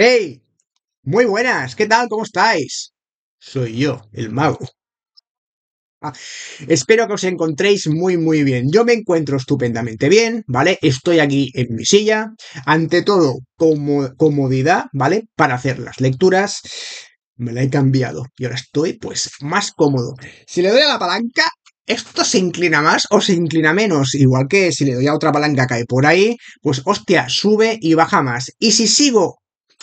¡Hey! Muy buenas, ¿qué tal? ¿Cómo estáis? Soy yo, el mago. Ah, espero que os encontréis muy muy bien. Yo me encuentro estupendamente bien, ¿vale? Estoy aquí en mi silla, ante todo como comodidad, ¿vale? Para hacer las lecturas. Me la he cambiado y ahora estoy pues más cómodo. Si le doy a la palanca, esto se inclina más o se inclina menos, igual que si le doy a otra palanca cae por ahí, pues hostia, sube y baja más. Y si sigo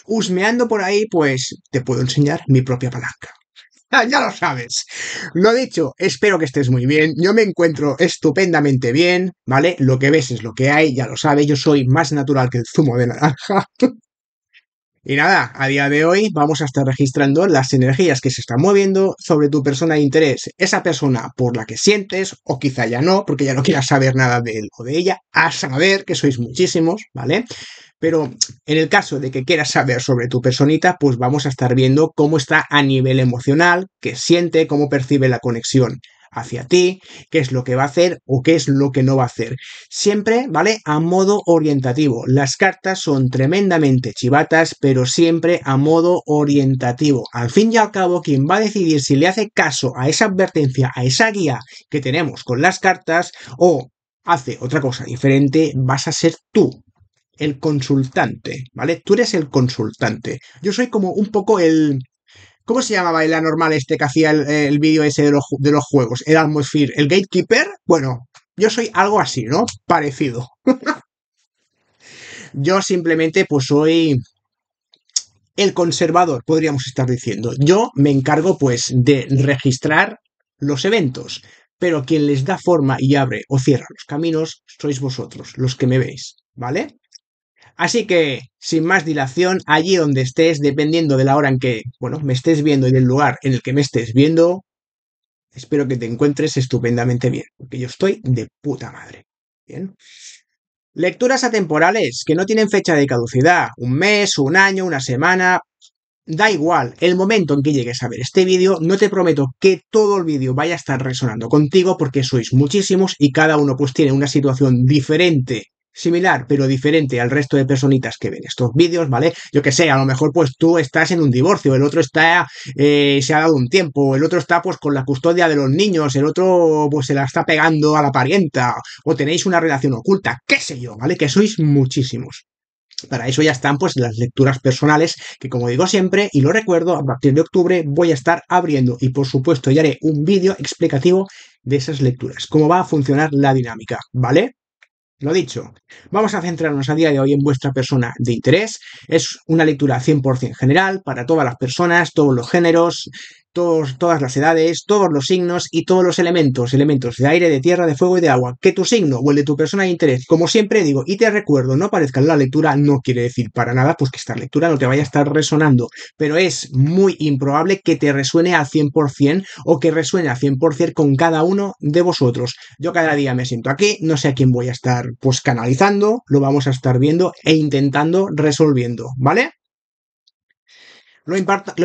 husmeando por ahí, pues te puedo enseñar mi propia palanca. ya lo sabes. Lo dicho, espero que estés muy bien. Yo me encuentro estupendamente bien, ¿vale? Lo que ves es lo que hay, ya lo sabes. Yo soy más natural que el zumo de naranja. Y nada, a día de hoy vamos a estar registrando las energías que se están moviendo sobre tu persona de interés, esa persona por la que sientes, o quizá ya no, porque ya no quieras saber nada de él o de ella, a saber que sois muchísimos, ¿vale? Pero en el caso de que quieras saber sobre tu personita, pues vamos a estar viendo cómo está a nivel emocional, qué siente, cómo percibe la conexión hacia ti, qué es lo que va a hacer o qué es lo que no va a hacer. Siempre, ¿vale? A modo orientativo. Las cartas son tremendamente chivatas, pero siempre a modo orientativo. Al fin y al cabo, quien va a decidir si le hace caso a esa advertencia, a esa guía que tenemos con las cartas o hace otra cosa diferente, vas a ser tú, el consultante, ¿vale? Tú eres el consultante. Yo soy como un poco el, ¿Cómo se llamaba el anormal este que hacía el, vídeo ese de los, de los juegos? El Atmosphere. ¿El Gatekeeper? Bueno, yo soy algo así, ¿no? Parecido. yo simplemente pues soy el conservador, podríamos estar diciendo. Yo me encargo pues de registrar los eventos, pero quien les da forma y abre o cierra los caminos sois vosotros, los que me veis, ¿vale? Así que, sin más dilación, allí donde estés, dependiendo de la hora en que, bueno, me estés viendo y del lugar en el que me estés viendo, espero que te encuentres estupendamente bien, porque yo estoy de puta madre. Bien. Lecturas atemporales, que no tienen fecha de caducidad, un mes, un año, una semana, Da igual, el momento en que llegues a ver este vídeo, no te prometo que todo el vídeo vaya a estar resonando contigo porque sois muchísimos y cada uno pues tiene una situación diferente similar pero diferente al resto de personitas que ven estos vídeos, ¿vale? Yo que sé, a lo mejor pues tú estás en un divorcio, el otro está, eh, se ha dado un tiempo, el otro está pues con la custodia de los niños, el otro pues se la está pegando a la parienta o tenéis una relación oculta, qué sé yo, ¿vale? Que sois muchísimos. Para eso ya están pues las lecturas personales que como digo siempre y lo recuerdo a partir de octubre voy a estar abriendo y por supuesto ya haré un vídeo explicativo de esas lecturas, cómo va a funcionar la dinámica, ¿vale? Lo dicho, vamos a centrarnos a día de hoy en vuestra persona de interés. Es una lectura 100% general para todas las personas, todos los géneros, todos, todas las edades, todos los signos y todos los elementos, elementos de aire, de tierra, de fuego y de agua, que tu signo o el de tu persona de interés, como siempre digo, y te recuerdo, no parezca la lectura, no quiere decir para nada, pues que esta lectura no te vaya a estar resonando, pero es muy improbable que te resuene al 100% o que resuene al 100% con cada uno de vosotros. Yo cada día me siento aquí, no sé a quién voy a estar pues canalizando, lo vamos a estar viendo e intentando resolviendo, ¿vale? Lo,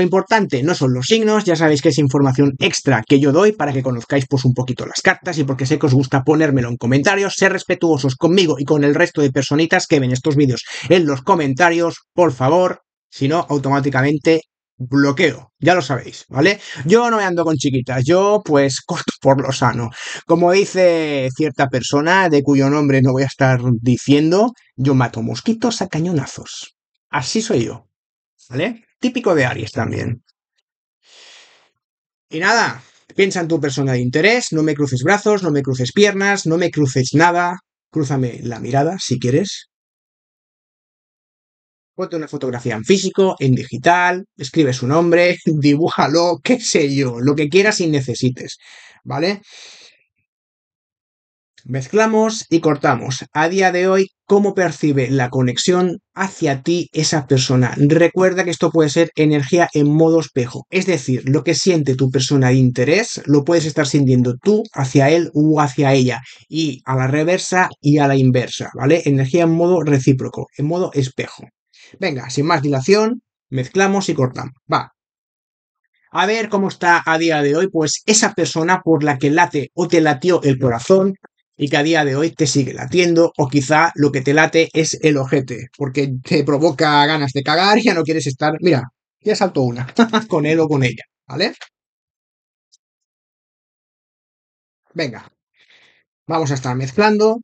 importante no son los signos, ya sabéis que es información extra que yo doy para que conozcáis pues un poquito las cartas y porque sé que os gusta ponérmelo en comentarios, ser respetuosos conmigo y con el resto de personitas que ven estos vídeos en los comentarios, por favor, si no, automáticamente bloqueo, ya lo sabéis, ¿vale? Yo no me ando con chiquitas, yo pues corto por lo sano. Como dice cierta persona, de cuyo nombre no voy a estar diciendo, yo mato mosquitos a cañonazos. Así soy yo, ¿vale? Típico de Aries también. Y nada, piensa en tu persona de interés, no me cruces brazos, no me cruces piernas, no me cruces nada, crúzame la mirada si quieres. Ponte una fotografía en físico, en digital, escribe su nombre, dibújalo, qué sé yo, lo que quieras y necesites, ¿vale? Mezclamos y cortamos. A día de hoy, ¿cómo percibe la conexión hacia ti esa persona? Recuerda que esto puede ser energía en modo espejo. Es decir, lo que siente tu persona de interés, lo puedes estar sintiendo tú hacia él o hacia ella. Y a la reversa y a la inversa, ¿vale? Energía en modo recíproco, en modo espejo. Venga, sin más dilación, mezclamos y cortamos. Va, a ver cómo está a día de hoy, pues esa persona por la que late o te latió el corazón, y que a día de hoy te sigue latiendo o quizá lo que te late es el ojete, porque te provoca ganas de cagar y ya no quieres estar, mira, ya saltó una, con él o con ella, ¿vale? Venga, vamos a estar mezclando.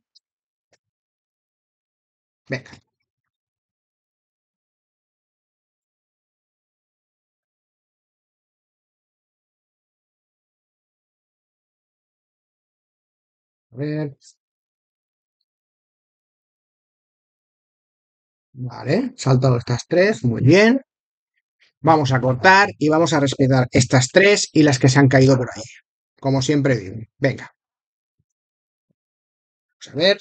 Venga. Vale, saltado estas tres, muy bien. Vamos a cortar y vamos a respetar estas tres y las que se han caído por ahí. Como siempre digo. Venga. Vamos a ver.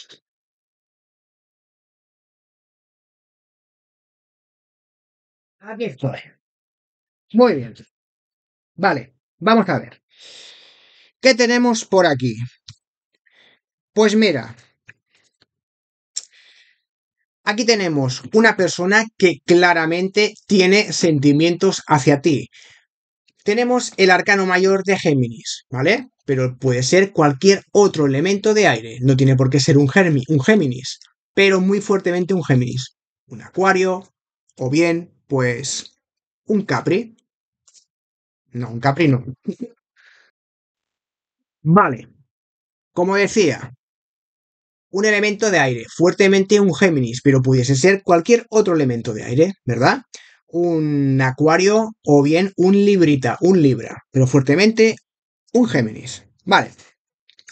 Aquí estoy. Muy bien. Vale, vamos a ver. ¿Qué tenemos por aquí? Pues mira, aquí tenemos una persona que claramente tiene sentimientos hacia ti. Tenemos el arcano mayor de Géminis, ¿vale? Pero puede ser cualquier otro elemento de aire, no tiene por qué ser un, un Géminis, pero muy fuertemente un Géminis, un Acuario, o bien, pues, un Capri. No, un Capri no. Vale. Como decía, un elemento de aire, fuertemente un Géminis, pero pudiese ser cualquier otro elemento de aire, ¿verdad? Un Acuario o bien un Librita, un Libra, pero fuertemente un Géminis. Vale.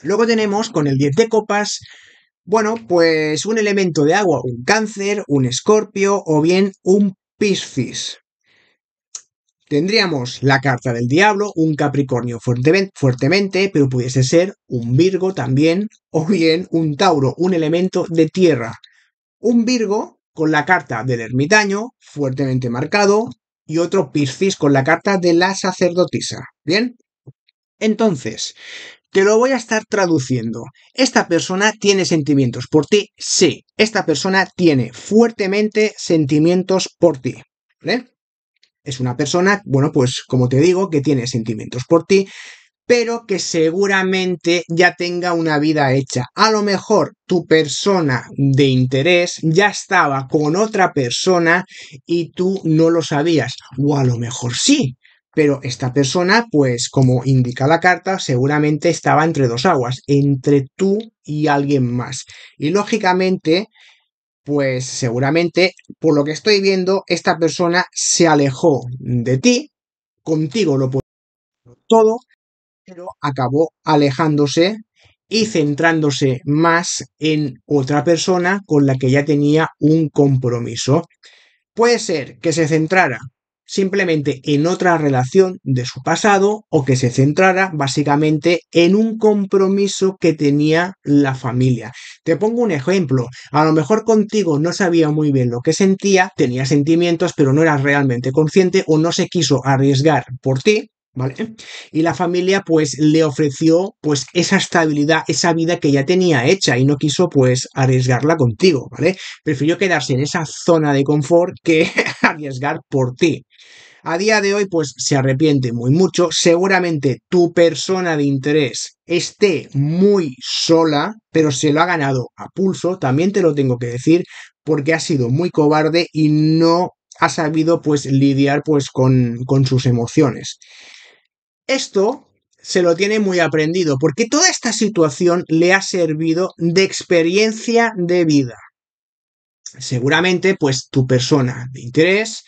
Luego tenemos con el 10 de copas, bueno, pues un elemento de agua, un cáncer, un escorpio o bien un Piscis. Tendríamos la carta del diablo, un Capricornio fuertemente, pero pudiese ser un Virgo también, o bien un Tauro, un elemento de tierra. Un Virgo con la carta del ermitaño, fuertemente marcado, y otro Piscis con la carta de la sacerdotisa. ¿Bien? Entonces, te lo voy a estar traduciendo. Esta persona tiene sentimientos por ti, sí. Esta persona tiene fuertemente sentimientos por ti. ¿Vale? Es una persona, bueno, pues como te digo, que tiene sentimientos por ti, pero que seguramente ya tenga una vida hecha. A lo mejor tu persona de interés ya estaba con otra persona y tú no lo sabías, o a lo mejor sí. Pero esta persona, pues como indica la carta, seguramente estaba entre dos aguas, entre tú y alguien más. Y lógicamente, pues seguramente, por lo que estoy viendo, esta persona se alejó de ti, contigo lo puso todo, pero acabó alejándose y centrándose más en otra persona con la que ya tenía un compromiso. Puede ser que se centrara simplemente en otra relación de su pasado o que se centrara básicamente en un compromiso que tenía la familia. Te pongo un ejemplo, a lo mejor contigo no sabía muy bien lo que sentía, tenía sentimientos pero no era realmente consciente o no se quiso arriesgar por ti ¿vale? Y la familia pues le ofreció pues esa estabilidad, esa vida que ya tenía hecha y no quiso pues arriesgarla contigo, ¿vale? Prefirió quedarse en esa zona de confort que arriesgar por ti. A día de hoy pues se arrepiente muy mucho, seguramente tu persona de interés esté muy sola, pero se lo ha ganado a pulso, también te lo tengo que decir, porque ha sido muy cobarde y no ha sabido pues lidiar pues con, con sus emociones. Esto se lo tiene muy aprendido, porque toda esta situación le ha servido de experiencia de vida. Seguramente, pues tu persona de interés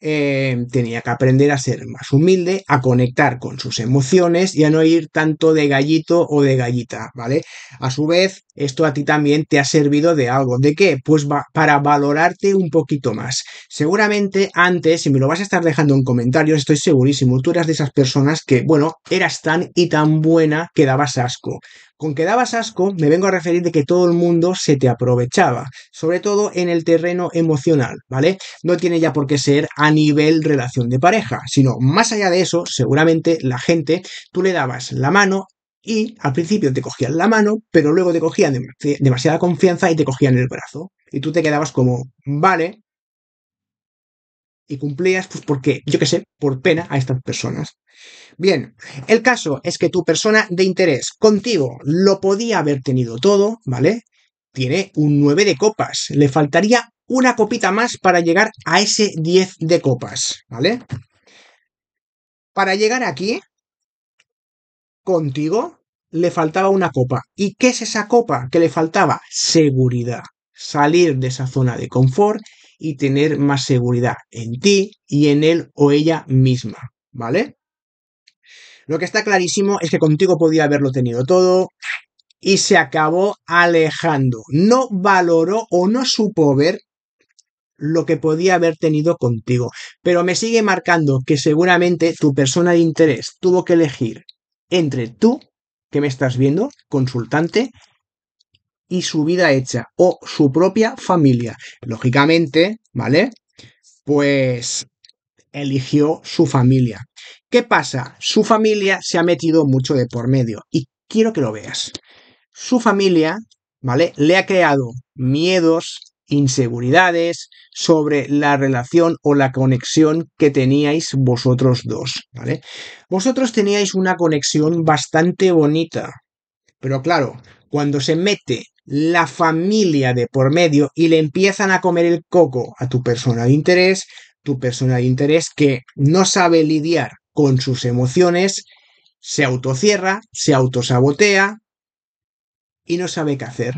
Em, tenía que aprender a ser más humilde, a conectar con sus emociones y a no ir tanto de gallito o de gallita, ¿vale? A su vez, esto a ti también te ha servido de algo. ¿De qué? Pues para valorarte un poquito más. Seguramente antes, si me lo vas a estar dejando en comentarios, estoy segurísimo, tú eras de esas personas que, bueno, eras tan y tan buena que dabas asco. Con que dabas asco me vengo a referir de que todo el mundo se te aprovechaba, sobre todo en el terreno emocional, ¿vale? No tiene ya por qué ser a nivel relación de pareja, sino más allá de eso, seguramente la gente, tú le dabas la mano y al principio te cogían la mano, pero luego te cogían demasiada confianza y te cogían el brazo. Y tú te quedabas como, vale, y cumplías, pues porque, yo qué sé, por pena a estas personas. Bien, el caso es que tu persona de interés contigo lo podía haber tenido todo, ¿vale? Tiene un 9 de copas, le faltaría una copita más para llegar a ese 10 de copas, ¿vale? Para llegar aquí, contigo, le faltaba una copa. ¿Y qué es esa copa que le faltaba? Seguridad. Salir de esa zona de confort y tener más seguridad en ti y en él o ella misma, ¿vale? Lo que está clarísimo es que contigo podía haberlo tenido todo y se acabó alejando. No valoró o no supo ver lo que podía haber tenido contigo. Pero me sigue marcando que seguramente tu persona de interés tuvo que elegir entre tú, que me estás viendo, consultante, y su vida hecha o su propia familia. Lógicamente, ¿vale? Pues eligió su familia. ¿Qué pasa? Su familia se ha metido mucho de por medio y quiero que lo veas. Su familia, ¿vale? Le ha creado miedos, inseguridades sobre la relación o la conexión que teníais vosotros dos, ¿vale? Vosotros teníais una conexión bastante bonita, pero claro, cuando se mete la familia de por medio y le empiezan a comer el coco a tu persona de interés, tu persona de interés que no sabe lidiar con sus emociones, se autocierra, se autosabotea y no sabe qué hacer.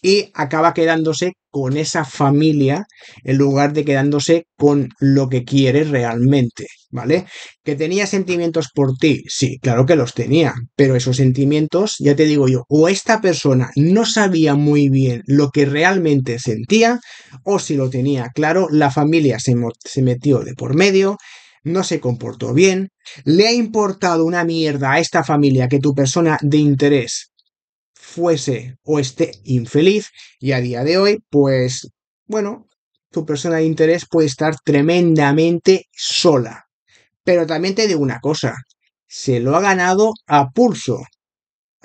Y acaba quedándose con esa familia en lugar de quedándose con lo que quiere realmente, ¿vale? ¿Que tenía sentimientos por ti? Sí, claro que los tenía, pero esos sentimientos, ya te digo yo, o esta persona no sabía muy bien lo que realmente sentía, o si lo tenía claro, la familia se, se metió de por medio, no se comportó bien, le ha importado una mierda a esta familia que tu persona de interés fuese o esté infeliz y a día de hoy, pues, bueno, tu persona de interés puede estar tremendamente sola. Pero también te digo una cosa, se lo ha ganado a pulso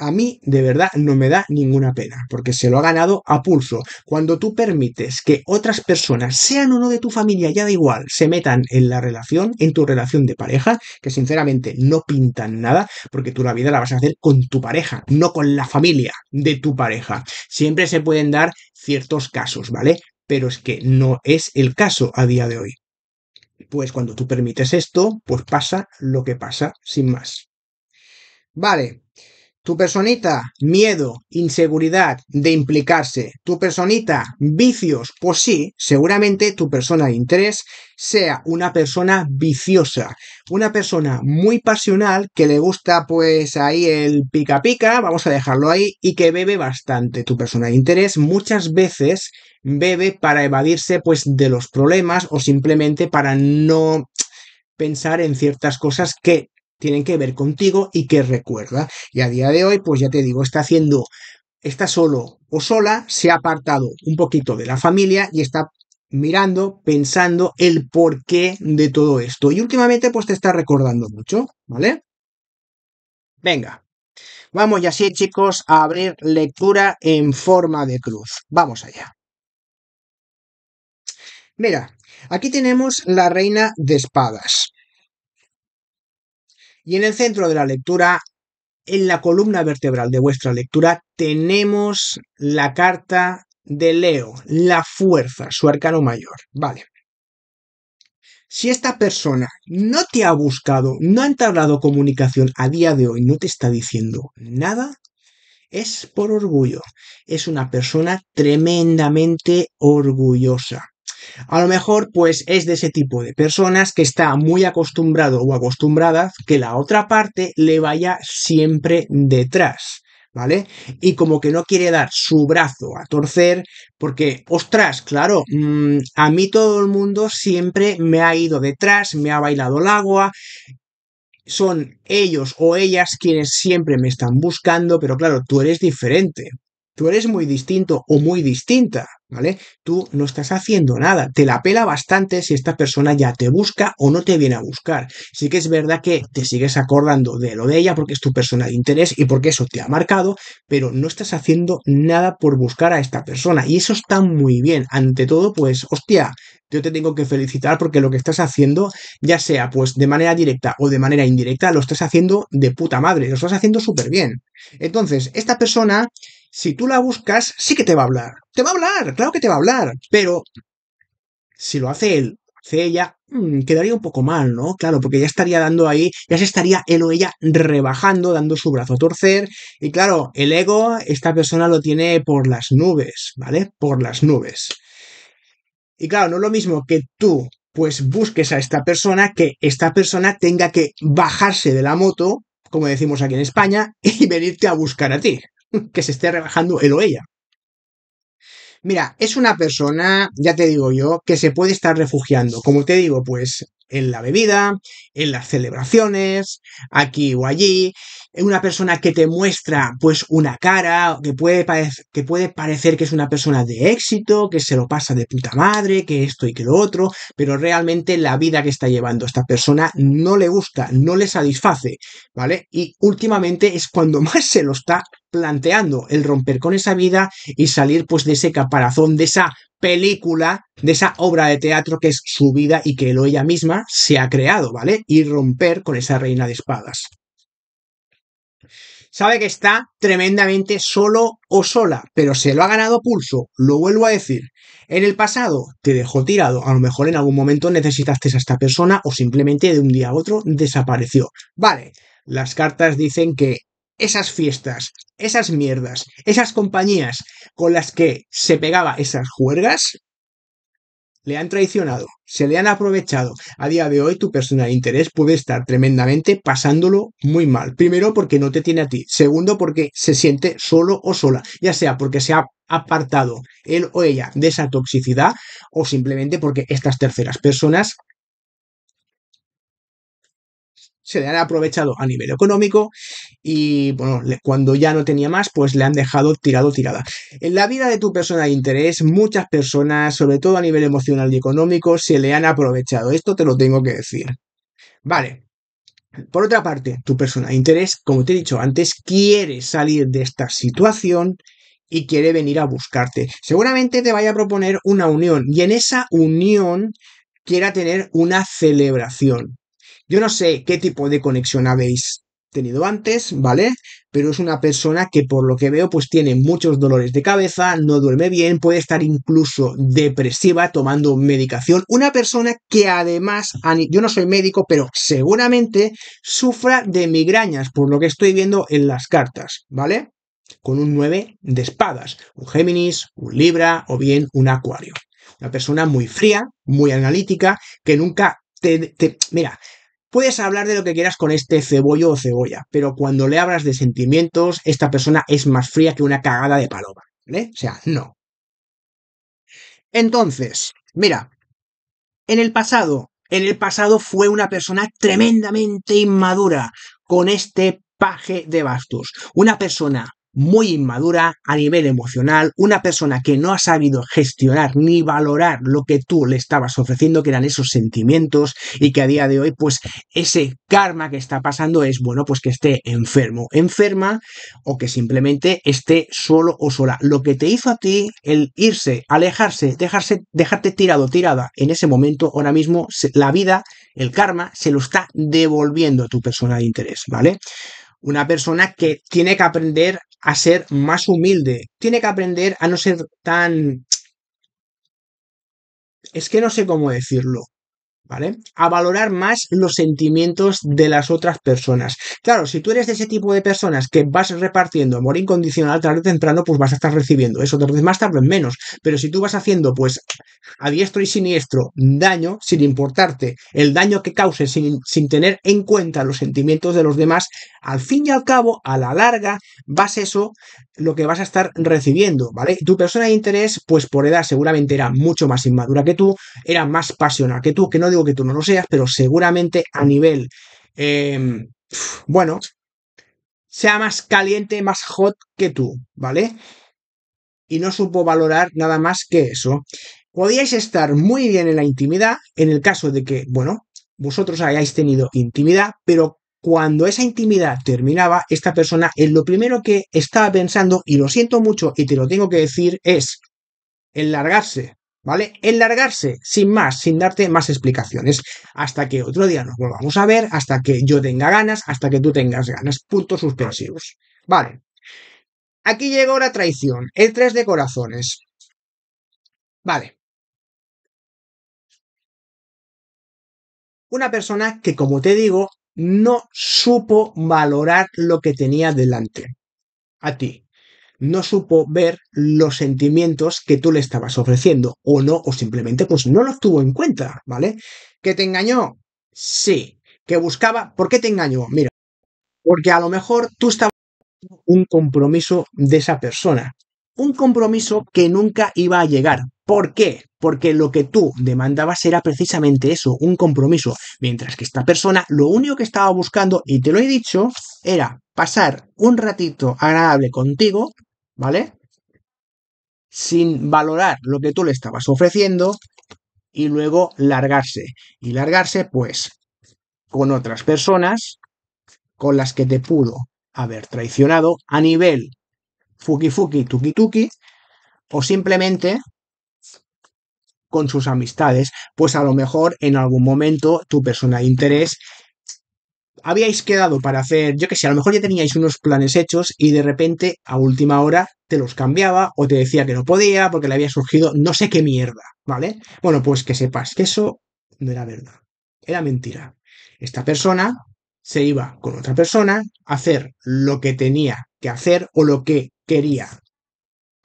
a mí de verdad no me da ninguna pena, porque se lo ha ganado a pulso. Cuando tú permites que otras personas, sean o no de tu familia, ya da igual, se metan en la relación, en tu relación de pareja, que sinceramente no pintan nada, porque tú la vida la vas a hacer con tu pareja, no con la familia de tu pareja. Siempre se pueden dar ciertos casos, ¿vale? Pero es que no es el caso a día de hoy. Pues cuando tú permites esto, pues pasa lo que pasa, sin más. Vale, tu personita, miedo, inseguridad de implicarse. Tu personita, vicios. Pues sí, seguramente tu persona de interés sea una persona viciosa, una persona muy pasional que le gusta pues ahí el pica pica, vamos a dejarlo ahí, y que bebe bastante. Tu persona de interés muchas veces bebe para evadirse pues de los problemas o simplemente para no pensar en ciertas cosas que tienen que ver contigo y que recuerda. Y a día de hoy, pues ya te digo, está haciendo, está solo o sola, se ha apartado un poquito de la familia y está mirando, pensando el porqué de todo esto. Y últimamente, pues te está recordando mucho, ¿vale? Venga, vamos ya así, chicos, a abrir lectura en forma de cruz. Vamos allá. Mira, aquí tenemos la reina de espadas. Y en el centro de la lectura, en la columna vertebral de vuestra lectura, tenemos la carta de Leo, la fuerza, su arcano mayor. Vale. Si esta persona no te ha buscado, no ha entablado comunicación a día de hoy, no te está diciendo nada, es por orgullo. Es una persona tremendamente orgullosa. A lo mejor, pues es de ese tipo de personas que está muy acostumbrado o acostumbrada que la otra parte le vaya siempre detrás. ¿vale? Y como que no quiere dar su brazo a torcer, porque, ostras, claro, mm, a mí todo el mundo siempre me ha ido detrás, me ha bailado el agua. Son ellos o ellas quienes siempre me están buscando, pero claro, tú eres diferente. Tú eres muy distinto o muy distinta, ¿vale? Tú no estás haciendo nada. Te la pela bastante si esta persona ya te busca o no te viene a buscar. Sí que es verdad que te sigues acordando de lo de ella porque es tu persona de interés y porque eso te ha marcado, pero no estás haciendo nada por buscar a esta persona. Y eso está muy bien. Ante todo, pues, hostia, yo te tengo que felicitar porque lo que estás haciendo, ya sea pues de manera directa o de manera indirecta, lo estás haciendo de puta madre, lo estás haciendo súper bien. Entonces, esta persona si tú la buscas, sí que te va a hablar. Te va a hablar, claro que te va a hablar. Pero si lo hace él, hace ella, mm, quedaría un poco mal, ¿no? Claro, porque ya estaría dando ahí, ya se estaría él o ella rebajando, dando su brazo a torcer. Y claro, el ego, esta persona lo tiene por las nubes, ¿vale? Por las nubes. Y claro, no es lo mismo que tú pues busques a esta persona, que esta persona tenga que bajarse de la moto, como decimos aquí en España, y venirte a buscar a ti. que se esté rebajando él o ella. Mira, es una persona, ya te digo yo, que se puede estar refugiando, como te digo, pues en la bebida, en las celebraciones, aquí o allí, una persona que te muestra pues una cara, que puede, que puede parecer que es una persona de éxito, que se lo pasa de puta madre, que esto y que lo otro, pero realmente la vida que está llevando esta persona no le gusta, no le satisface, ¿vale? Y últimamente es cuando más se lo está planteando el romper con esa vida y salir pues de ese caparazón, de esa película, de esa obra de teatro que es su vida y que lo ella misma se ha creado, ¿vale? Y romper con esa reina de espadas sabe que está tremendamente solo o sola, pero se lo ha ganado pulso, lo vuelvo a decir. En el pasado te dejó tirado, a lo mejor en algún momento necesitaste a esta persona o simplemente de un día a otro desapareció. Vale, las cartas dicen que esas fiestas, esas mierdas, esas compañías con las que se pegaba esas juergas, le han traicionado, se le han aprovechado. A día de hoy tu personal interés puede estar tremendamente pasándolo muy mal. Primero porque no te tiene a ti. Segundo porque se siente solo o sola, ya sea porque se ha apartado él o ella de esa toxicidad o simplemente porque estas terceras personas se le han aprovechado a nivel económico y bueno, cuando ya no tenía más, pues le han dejado tirado, tirada. En la vida de tu persona de interés, muchas personas, sobre todo a nivel emocional y económico, se le han aprovechado. Esto te lo tengo que decir. Vale. Por otra parte, tu persona de interés, como te he dicho antes, quiere salir de esta situación y quiere venir a buscarte. Seguramente te vaya a proponer una unión y en esa unión quiera tener una celebración. Yo no sé qué tipo de conexión habéis tenido antes, ¿vale? Pero es una persona que por lo que veo pues tiene muchos dolores de cabeza, no duerme bien, puede estar incluso depresiva tomando medicación. Una persona que además, yo no soy médico, pero seguramente sufra de migrañas, por lo que estoy viendo en las cartas, ¿vale? Con un 9 de espadas, un Géminis, un Libra o bien un Acuario. Una persona muy fría, muy analítica, que nunca te, te mira, Puedes hablar de lo que quieras con este cebollo o cebolla, pero cuando le hablas de sentimientos, esta persona es más fría que una cagada de paloma, ¿vale? O sea, no. Entonces, mira, en el pasado, en el pasado fue una persona tremendamente inmadura con este paje de bastos. Una persona muy inmadura a nivel emocional, una persona que no ha sabido gestionar ni valorar lo que tú le estabas ofreciendo, que eran esos sentimientos y que a día de hoy pues ese karma que está pasando es bueno pues que esté enfermo, enferma o que simplemente esté solo o sola. Lo que te hizo a ti el irse, alejarse, dejarse, dejarte tirado, tirada en ese momento, ahora mismo la vida, el karma se lo está devolviendo a tu persona de interés, ¿vale? una persona que tiene que aprender a ser más humilde. Tiene que aprender a no ser tan... Es que no sé cómo decirlo. ¿Vale? A valorar más los sentimientos de las otras personas. Claro, si tú eres de ese tipo de personas que vas repartiendo amor incondicional tarde o temprano, pues vas a estar recibiendo eso, vez más, tarde menos. Pero si tú vas haciendo, pues, a diestro y siniestro daño, sin importarte el daño que causes, sin, sin tener en cuenta los sentimientos de los demás, al fin y al cabo, a la larga, vas eso lo que vas a estar recibiendo, ¿vale? Tu persona de interés, pues por edad seguramente era mucho más inmadura que tú, era más pasional que tú, que no digo que tú no lo seas, pero seguramente a nivel, em, bueno, sea más caliente, más hot que tú, ¿vale? Y no supo valorar nada más que eso. Podíais estar muy bien en la intimidad, en el caso de que, bueno, vosotros hayáis tenido intimidad, pero cuando esa intimidad terminaba, esta persona en eh, lo primero que estaba pensando, y lo siento mucho y te lo tengo que decir, es enlargarse, ¿vale? Enlargarse, largarse, sin más, sin darte más explicaciones, hasta que otro día nos volvamos a ver, hasta que yo tenga ganas, hasta que tú tengas ganas, puntos suspensivos, ¿vale? Aquí llegó la traición, el tres de corazones. Vale. Una persona que, como te digo, no supo valorar lo que tenía delante a ti. No supo ver los sentimientos que tú le estabas ofreciendo o no, o simplemente pues no los tuvo en cuenta, ¿vale? ¿Que te engañó? Sí. ¿Que buscaba? ¿Por qué te engañó? Mira, porque a lo mejor tú estabas un compromiso de esa persona un compromiso que nunca iba a llegar. ¿Por qué? Porque lo que tú demandabas era precisamente eso, un compromiso, mientras que esta persona lo único que estaba buscando, y te lo he dicho, era pasar un ratito agradable contigo, ¿vale? Sin valorar lo que tú le estabas ofreciendo y luego largarse. Y largarse, pues, con otras personas con las que te pudo haber traicionado a nivel fuki fuki, tuki tuki, o simplemente con sus amistades, pues a lo mejor en algún momento tu persona de interés habíais quedado para hacer, yo que sé, a lo mejor ya teníais unos planes hechos y de repente a última hora te los cambiaba o te decía que no podía porque le había surgido no sé qué mierda, ¿vale? Bueno, pues que sepas que eso no era verdad, era mentira. Esta persona se iba con otra persona a hacer lo que tenía que hacer o lo que quería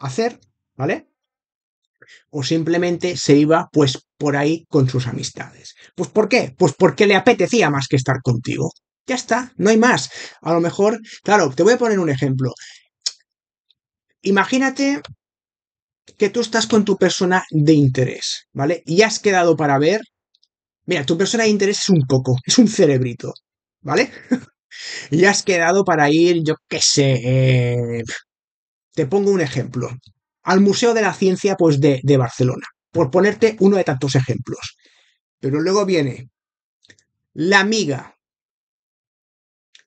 hacer, ¿vale? O simplemente se iba pues por ahí con sus amistades. Pues ¿por qué? Pues porque le apetecía más que estar contigo. Ya está, no hay más. A lo mejor, claro, te voy a poner un ejemplo. Imagínate que tú estás con tu persona de interés, ¿vale? Y has quedado para ver. Mira, tu persona de interés es un coco, es un cerebrito, ¿vale? y has quedado para ir, yo qué sé, eh, te pongo un ejemplo. Al Museo de la Ciencia pues, de, Barcelona, por ponerte uno de tantos ejemplos. Pero luego viene la amiga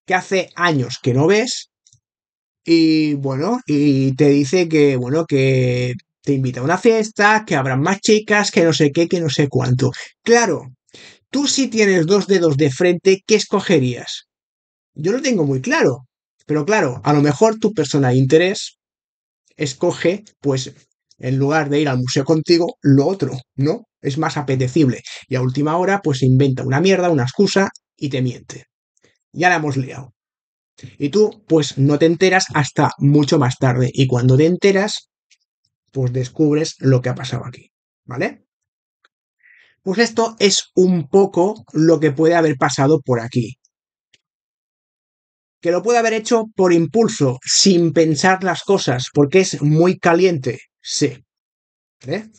que hace años que no ves y bueno, y te dice que bueno, que te invita a una fiesta, que habrá más chicas, que no sé qué, que no sé cuánto. Claro, tú si tienes dos dedos de frente, ¿qué escogerías? Yo lo tengo muy claro, pero claro, a lo mejor tu persona de interés escoge, pues, en lugar de ir al museo contigo, lo otro, ¿no? Es más apetecible. Y a última hora, pues, inventa una mierda, una excusa y te miente. Ya la hemos liado. Y tú, pues, no te enteras hasta mucho más tarde. Y cuando te enteras, pues descubres lo que ha pasado aquí. ¿Vale? Pues esto es un poco lo que puede haber pasado por aquí que lo puede haber hecho por impulso, sin pensar las cosas, porque es muy caliente, sí. ¿Eh?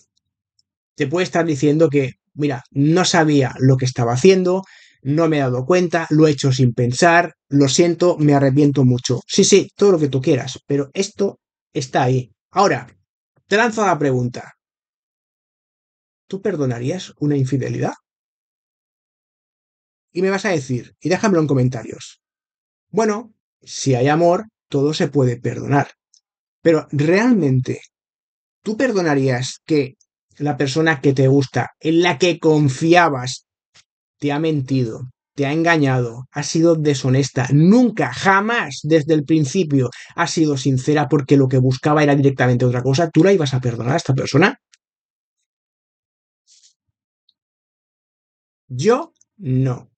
Te puede estar diciendo que, mira, no sabía lo que estaba haciendo, no me he dado cuenta, lo he hecho sin pensar, lo siento, me arrepiento mucho. Sí, sí, todo lo que tú quieras, pero esto está ahí. Ahora, te lanzo la pregunta. ¿Tú perdonarías una infidelidad? Y me vas a decir, y déjamelo en comentarios, bueno, si hay amor, todo se puede perdonar. Pero realmente, ¿tú perdonarías que la persona que te gusta, en la que confiabas, te ha mentido, te ha engañado, ha sido deshonesta, nunca, jamás desde el principio ha sido sincera porque lo que buscaba era directamente otra cosa, ¿tú la ibas a perdonar a esta persona? Yo no.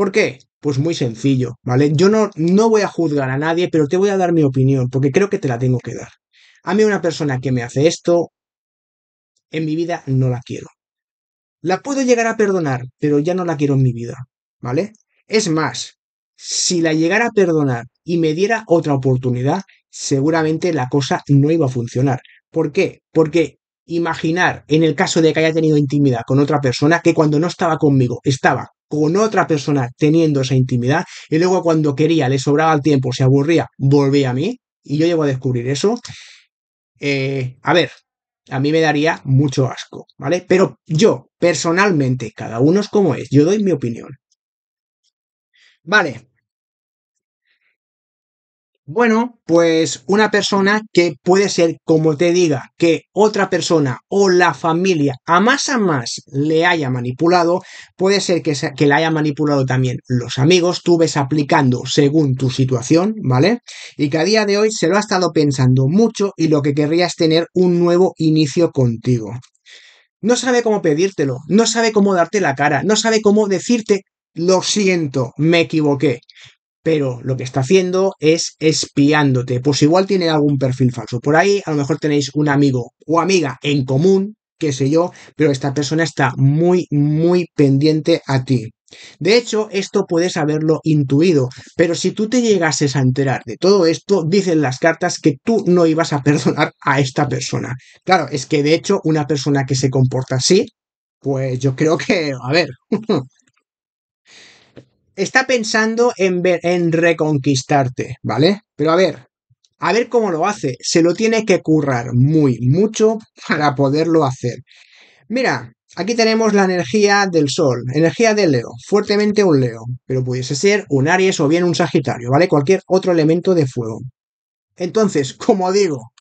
¿Por qué? Pues muy sencillo, ¿vale? Yo no, no voy a juzgar a nadie, pero te voy a dar mi opinión, porque creo que te la tengo que dar. A mí una persona que me hace esto, en mi vida no la quiero. La puedo llegar a perdonar, pero ya no la quiero en mi vida, ¿vale? Es más, si la llegara a perdonar y me diera otra oportunidad, seguramente la cosa no iba a funcionar. ¿Por qué? Porque imaginar, en el caso de que haya tenido intimidad con otra persona, que cuando no estaba conmigo estaba con otra persona teniendo esa intimidad y luego cuando quería, le sobraba el tiempo, se aburría, volvía a mí y yo llego a descubrir eso. Eh, a ver, a mí me daría mucho asco, ¿vale? Pero yo, personalmente, cada uno es como es, yo doy mi opinión. Vale, bueno, pues una persona que puede ser, como te diga, que otra persona o la familia a más a más le haya manipulado, puede ser que, que la haya manipulado también los amigos, tú ves aplicando según tu situación, ¿vale? Y que a día de hoy se lo ha estado pensando mucho y lo que querría es tener un nuevo inicio contigo. No sabe cómo pedírtelo, no sabe cómo darte la cara, no sabe cómo decirte lo siento, me equivoqué pero lo que está haciendo es espiándote. Pues igual tiene algún perfil falso. Por ahí a lo mejor tenéis un amigo o amiga en común, qué sé yo, pero esta persona está muy, muy pendiente a ti. De hecho, esto puedes haberlo intuido, pero si tú te llegases a enterar de todo esto, dicen las cartas que tú no ibas a perdonar a esta persona. Claro, es que de hecho una persona que se comporta así, pues yo creo que, a ver, está pensando en, ver, en reconquistarte, ¿vale? Pero a ver, a ver cómo lo hace. Se lo tiene que currar muy, mucho para poderlo hacer. Mira, aquí tenemos la energía del Sol, energía de Leo, fuertemente un Leo, pero pudiese ser un Aries o bien un Sagitario, ¿vale? Cualquier otro elemento de fuego. Entonces, como digo,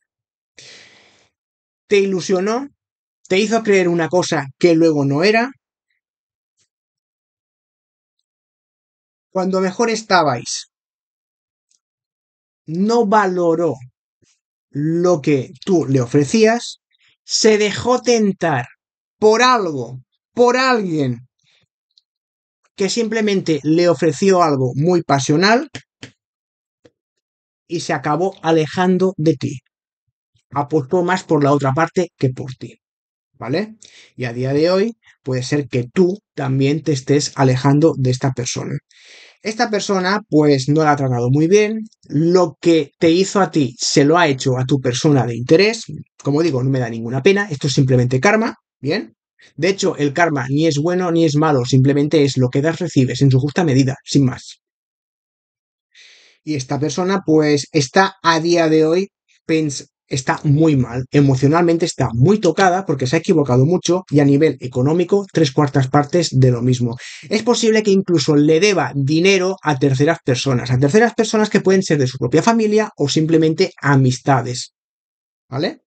te ilusionó, te hizo creer una cosa que luego no era, cuando mejor estabais. No valoró lo que tú le ofrecías, se dejó tentar por algo, por alguien que simplemente le ofreció algo muy pasional y se acabó alejando de ti. Apostó más por la otra parte que por ti. ¿vale? Y a día de hoy puede ser que tú también te estés alejando de esta persona. Esta persona pues no la ha tratado muy bien, lo que te hizo a ti se lo ha hecho a tu persona de interés, como digo, no me da ninguna pena, esto es simplemente karma, ¿bien? De hecho, el karma ni es bueno ni es malo, simplemente es lo que das recibes en su justa medida, sin más. Y esta persona pues está a día de hoy está muy mal, emocionalmente está muy tocada porque se ha equivocado mucho y a nivel económico tres cuartas partes de lo mismo. Es posible que incluso le deba dinero a terceras personas, a terceras personas que pueden ser de su propia familia o simplemente amistades. ¿Vale?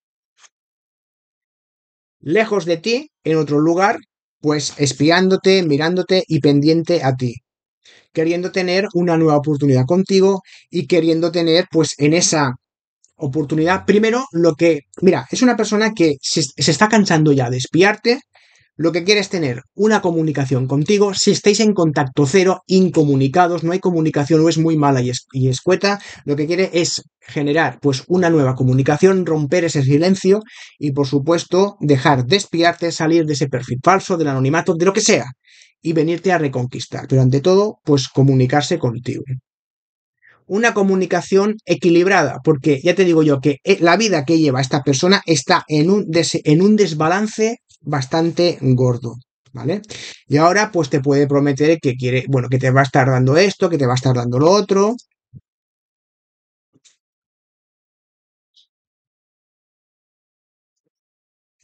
Lejos de ti, en otro lugar, pues espiándote, mirándote y pendiente a ti queriendo tener una nueva oportunidad contigo y queriendo tener pues en esa oportunidad. Primero, lo que, mira, es una persona que se, está cansando ya de espiarte. Lo que quiere es tener una comunicación contigo. Si estáis en contacto cero, incomunicados, no hay comunicación o es muy mala y, es, y escueta, lo que quiere es generar pues una nueva comunicación, romper ese silencio y por supuesto dejar de espiarte, salir de ese perfil falso, del anonimato, de lo que sea y venirte a reconquistar. Pero ante todo, pues comunicarse contigo una comunicación equilibrada, porque ya te digo yo que eh, la vida que lleva esta persona está en un, en un desbalance bastante gordo. ¿Vale? Y ahora, pues te puede prometer que quiere, bueno, que te va a estar dando esto, que te va a estar dando lo otro,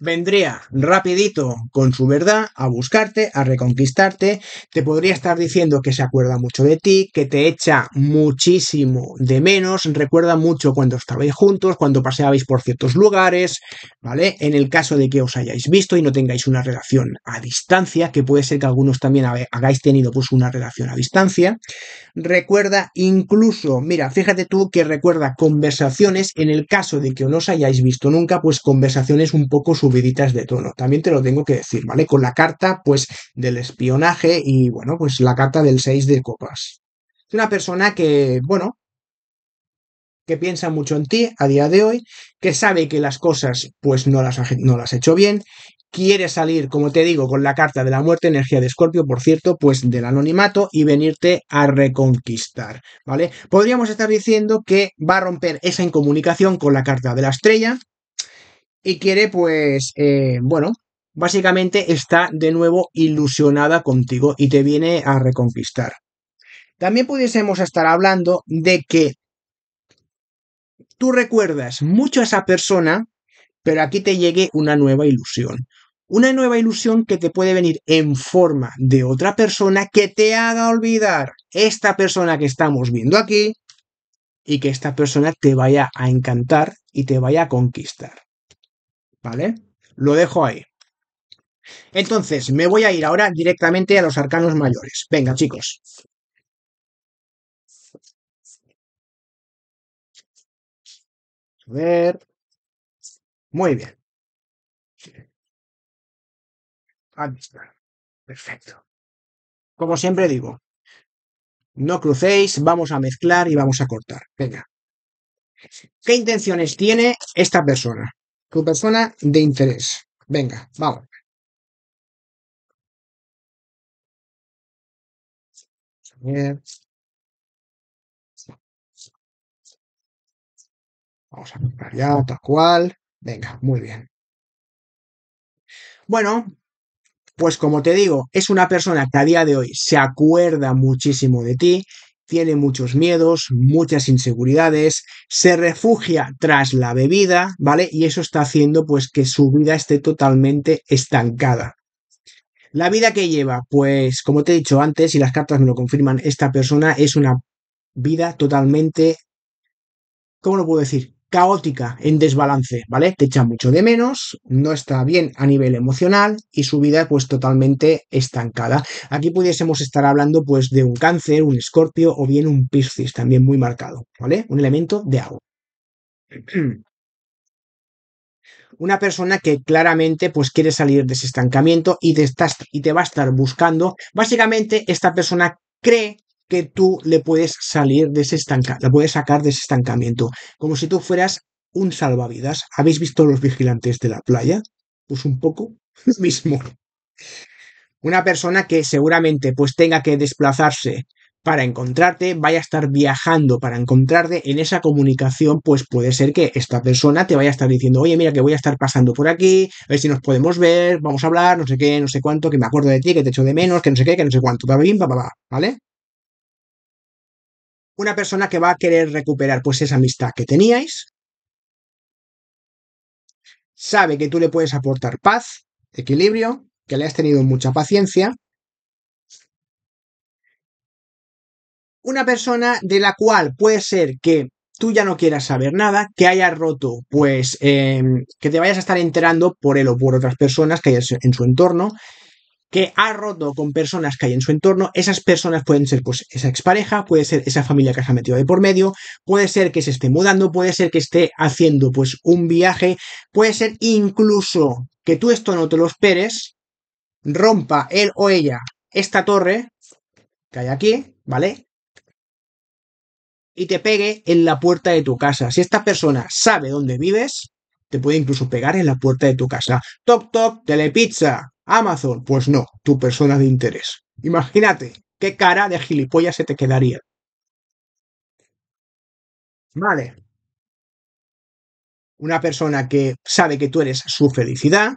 vendría rapidito con su verdad a buscarte, a reconquistarte, te podría estar diciendo que se acuerda mucho de ti, que te echa muchísimo de menos, recuerda mucho cuando estabais juntos, cuando paseabais por ciertos lugares, ¿vale? En el caso de que os hayáis visto y no tengáis una relación a distancia, que puede ser que algunos también hagáis tenido pues una relación a distancia, recuerda incluso, mira, fíjate tú que recuerda conversaciones, en el caso de que no os hayáis visto nunca, pues conversaciones un poco de tono. También te lo tengo que decir, ¿vale? Con la carta, pues, del espionaje y, bueno, pues la carta del 6 de copas. una persona que, bueno, que piensa mucho en ti a día de hoy, que sabe que las cosas pues no las, no las ha hecho bien, quiere salir, como te digo, con la carta de la muerte, energía de escorpio, por cierto, pues del anonimato y venirte a reconquistar, ¿vale? Podríamos estar diciendo que va a romper esa incomunicación con la carta de la estrella, y quiere, pues, eh, bueno, básicamente está de nuevo ilusionada contigo y te viene a reconquistar. También pudiésemos estar hablando de que tú recuerdas mucho a esa persona, pero aquí te llegue una nueva ilusión. Una nueva ilusión que te puede venir en forma de otra persona que te haga olvidar esta persona que estamos viendo aquí y que esta persona te vaya a encantar y te vaya a conquistar. ¿vale? Lo dejo ahí. Entonces, me voy a ir ahora directamente a los arcanos mayores. Venga, chicos. A ver. Muy bien. Perfecto. Como siempre digo, no crucéis, vamos a mezclar y vamos a cortar. Venga. ¿Qué intenciones tiene esta persona? Tu persona de interés. Venga, vamos. Vamos a comprar ya, tal cual. Venga, muy bien. Bueno, pues como te digo, es una persona que a día de hoy se acuerda muchísimo de ti, tiene muchos miedos, muchas inseguridades, se refugia tras la bebida, ¿vale? Y eso está haciendo pues que su vida esté totalmente estancada. La vida que lleva, pues como te he dicho antes y las cartas me lo confirman, esta persona es una vida totalmente, ¿cómo lo puedo decir? caótica, en desbalance, ¿vale? Te echa mucho de menos, no está bien a nivel emocional y su vida pues totalmente estancada. Aquí pudiésemos estar hablando pues de un cáncer, un escorpio o bien un piscis también muy marcado, ¿vale? Un elemento de agua. Una persona que claramente pues quiere salir de ese estancamiento y te, y te va a estar buscando. Básicamente esta persona cree que tú le puedes salir de ese estancamiento, la puedes sacar de ese estancamiento, como si tú fueras un salvavidas. ¿Habéis visto los vigilantes de la playa? Pues un poco lo mismo. Una persona que seguramente pues tenga que desplazarse para encontrarte, vaya a estar viajando para encontrarte, en esa comunicación pues puede ser que esta persona te vaya a estar diciendo, oye mira que voy a estar pasando por aquí, a ver si nos podemos ver, vamos a hablar, no sé qué, no sé cuánto, que me acuerdo de ti, que te echo de menos, que no sé qué, que no sé cuánto, va bien, va, ¿vale? una persona que va a querer recuperar pues esa amistad que teníais, sabe que tú le puedes aportar paz, equilibrio, que le has tenido mucha paciencia. Una persona de la cual puede ser que tú ya no quieras saber nada, que haya roto, pues em, que te vayas a estar enterando por él o por otras personas que hayas en su entorno, que ha roto con personas que hay en su entorno. Esas personas pueden ser pues esa expareja, puede ser esa familia que se ha metido de por medio, puede ser que se esté mudando, puede ser que esté haciendo pues un viaje, puede ser incluso que tú esto no te lo esperes, rompa él o ella esta torre que hay aquí, ¿vale? Y te pegue en la puerta de tu casa. Si esta persona sabe dónde vives, te puede incluso pegar en la puerta de tu casa. Top, top, telepizza. Amazon, pues no, tu persona de interés. Imagínate qué cara de gilipollas se te quedaría. Vale. Una persona que sabe que tú eres su felicidad,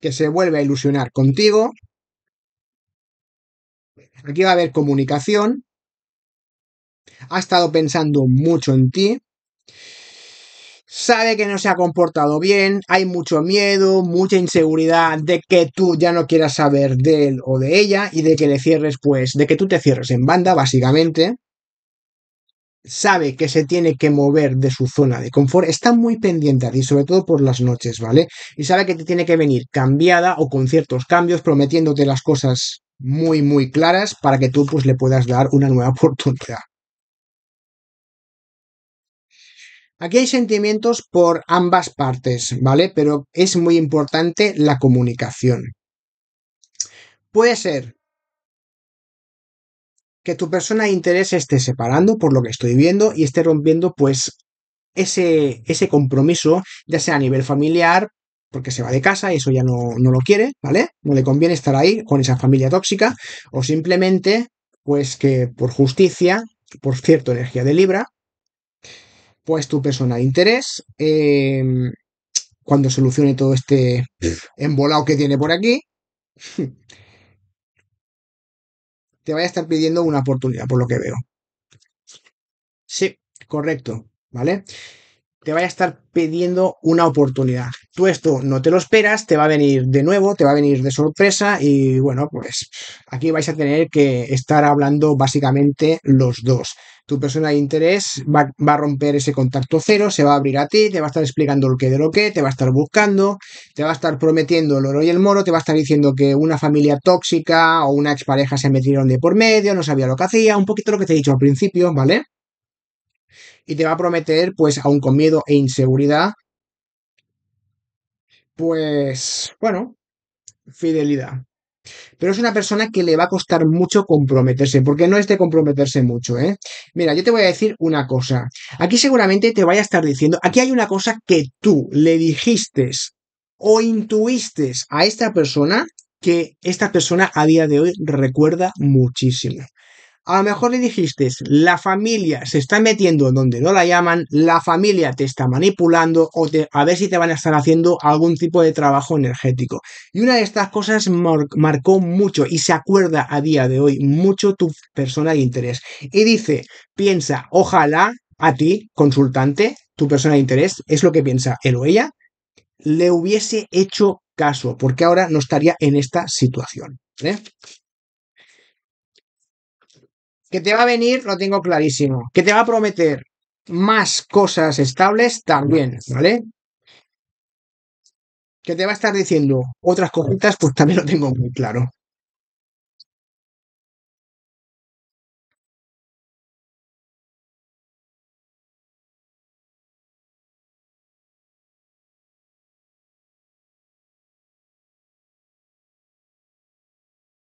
que se vuelve a ilusionar contigo. Aquí va a haber comunicación. Ha estado pensando mucho en ti sabe que no se ha comportado bien, hay mucho miedo, mucha inseguridad de que tú ya no quieras saber de él o de ella y de que le cierres, pues, de que tú te cierres en banda, básicamente. Sabe que se tiene que mover de su zona de confort, está muy pendiente a ti, sobre todo por las noches, ¿vale? Y sabe que te tiene que venir cambiada o con ciertos cambios, prometiéndote las cosas muy, muy claras para que tú, pues, le puedas dar una nueva oportunidad. Aquí hay sentimientos por ambas partes, ¿vale? Pero es muy importante la comunicación. Puede ser que tu persona de interés esté separando, por lo que estoy viendo, y esté rompiendo, pues, ese, ese compromiso, ya sea a nivel familiar, porque se va de casa y eso ya no, no lo quiere, ¿vale? No le conviene estar ahí con esa familia tóxica, o simplemente, pues que por justicia, por cierto energía de Libra, pues tu persona de interés, em, cuando solucione todo este embolado que tiene por aquí, te vaya a estar pidiendo una oportunidad, por lo que veo. Sí, correcto, ¿vale? Te vaya a estar pidiendo una oportunidad. Tú esto no te lo esperas, te va a venir de nuevo, te va a venir de sorpresa y bueno, pues aquí vais a tener que estar hablando básicamente los dos tu persona de interés va, a romper ese contacto cero, se va a abrir a ti, te va a estar explicando lo qué de lo que, te va a estar buscando, te va a estar prometiendo el oro y el moro, te va a estar diciendo que una familia tóxica o una expareja se metieron de por medio, no sabía lo que hacía, un poquito lo que te he dicho al principio, ¿vale? Y te va a prometer, pues, aún con miedo e inseguridad, pues, bueno, fidelidad. Pero es una persona que le va a costar mucho comprometerse, porque no es de comprometerse mucho, ¿eh? Mira, yo te voy a decir una cosa. Aquí seguramente te vaya a estar diciendo, aquí hay una cosa que tú le dijiste o intuiste a esta persona que esta persona a día de hoy recuerda muchísimo. A lo mejor le dijiste, la familia se está metiendo donde no la llaman, la familia te está manipulando o te, a ver si te van a estar haciendo algún tipo de trabajo energético. Y una de estas cosas marcó mucho y se acuerda a día de hoy mucho tu persona de interés. Y dice, piensa, ojalá a ti, consultante, tu persona de interés, es lo que piensa él o ella, le hubiese hecho caso, porque ahora no estaría en esta situación. ¿eh? Que te va a venir, lo tengo clarísimo. Que te va a prometer más cosas estables también, ¿vale? Que te va a estar diciendo otras cositas, pues también lo tengo muy claro.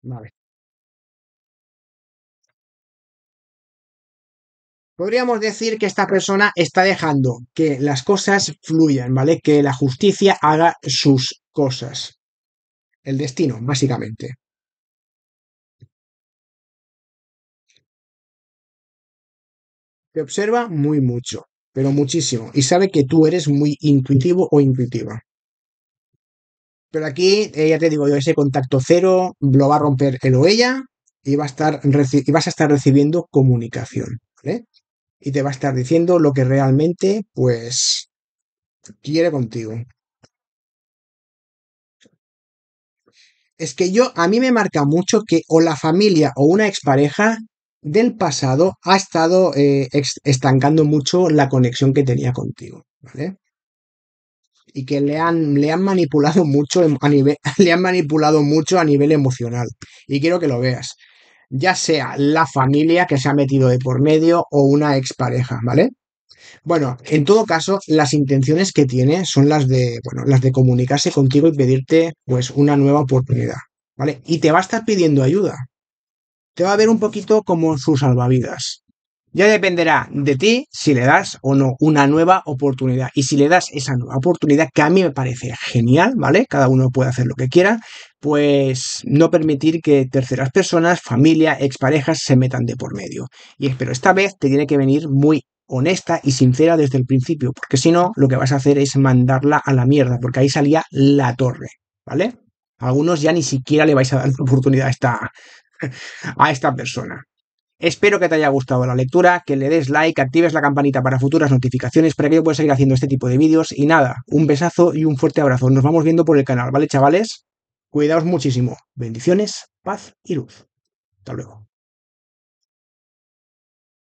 Vale. Podríamos decir que esta persona está dejando que las cosas fluyan, ¿vale? Que la justicia haga sus cosas. El destino, básicamente. Te observa muy mucho, pero muchísimo, y sabe que tú eres muy intuitivo o intuitiva. Pero aquí, eh, ya te digo yo, ese contacto cero lo va a romper él o ella y, va a estar y vas a estar recibiendo comunicación. ¿vale? y te va a estar diciendo lo que realmente pues quiere contigo. Es que yo, a mí me marca mucho que o la familia o una expareja del pasado ha estado eh, estancando mucho la conexión que tenía contigo, Y que le han, le han manipulado mucho em, a nivel, le han manipulado mucho a nivel emocional. Y quiero que lo veas ya sea la familia que se ha metido de por medio o una expareja, ¿vale? Bueno, en todo caso, las intenciones que tiene son las de, bueno, las de comunicarse contigo y pedirte, pues, una nueva oportunidad, ¿vale? Y te va a estar pidiendo ayuda. Te va a ver un poquito como su salvavidas. Ya dependerá de ti si le das o no una nueva oportunidad. Y si le das esa nueva oportunidad, que a mí me parece genial, ¿vale? Cada uno puede hacer lo que quiera, pues no permitir que terceras personas, familia, exparejas se metan de por medio. Y espero esta vez te tiene que venir muy honesta y sincera desde el principio, porque si no, lo que vas a hacer es mandarla a la mierda, porque ahí salía la torre, ¿vale? algunos ya ni siquiera le vais a dar oportunidad a esta persona. Espero que te haya gustado la lectura, que le des like, actives la campanita para futuras notificaciones para que yo pueda seguir haciendo este tipo de vídeos. Y nada, un besazo y un fuerte abrazo. Nos vamos viendo por el canal, ¿vale, chavales? Cuidaos muchísimo. Bendiciones, paz y luz. Hasta luego.